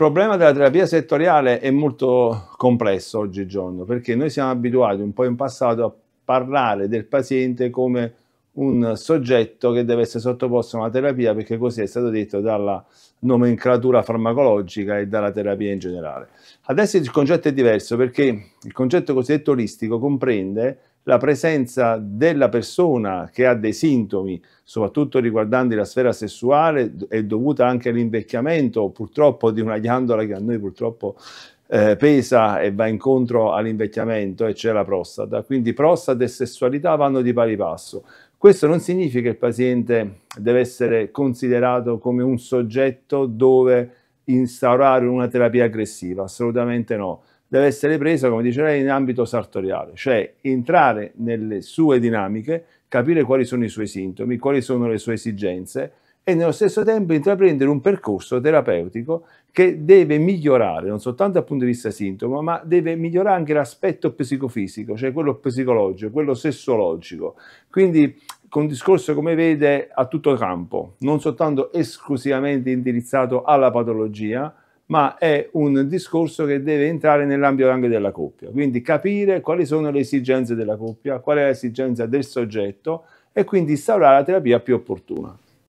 problema della terapia settoriale è molto complesso oggigiorno perché noi siamo abituati un po' in passato a parlare del paziente come un soggetto che deve essere sottoposto a una terapia perché così è stato detto dalla nomenclatura farmacologica e dalla terapia in generale. Adesso il concetto è diverso perché il concetto cosiddetto olistico comprende la presenza della persona che ha dei sintomi, soprattutto riguardanti la sfera sessuale, è dovuta anche all'invecchiamento purtroppo di una ghiandola che a noi purtroppo eh, pesa e va incontro all'invecchiamento, e c'è la prostata. Quindi prostata e sessualità vanno di pari passo. Questo non significa che il paziente deve essere considerato come un soggetto dove instaurare una terapia aggressiva, assolutamente no deve essere presa, come dice lei, in ambito sartoriale, cioè entrare nelle sue dinamiche, capire quali sono i suoi sintomi, quali sono le sue esigenze e nello stesso tempo intraprendere un percorso terapeutico che deve migliorare non soltanto dal punto di vista sintomo, ma deve migliorare anche l'aspetto psicofisico, cioè quello psicologico, quello sessologico. Quindi con un discorso, come vede, a tutto campo, non soltanto esclusivamente indirizzato alla patologia, ma è un discorso che deve entrare nell'ambito anche della coppia. Quindi capire quali sono le esigenze della coppia, qual è l'esigenza del soggetto e quindi instaurare la terapia più opportuna.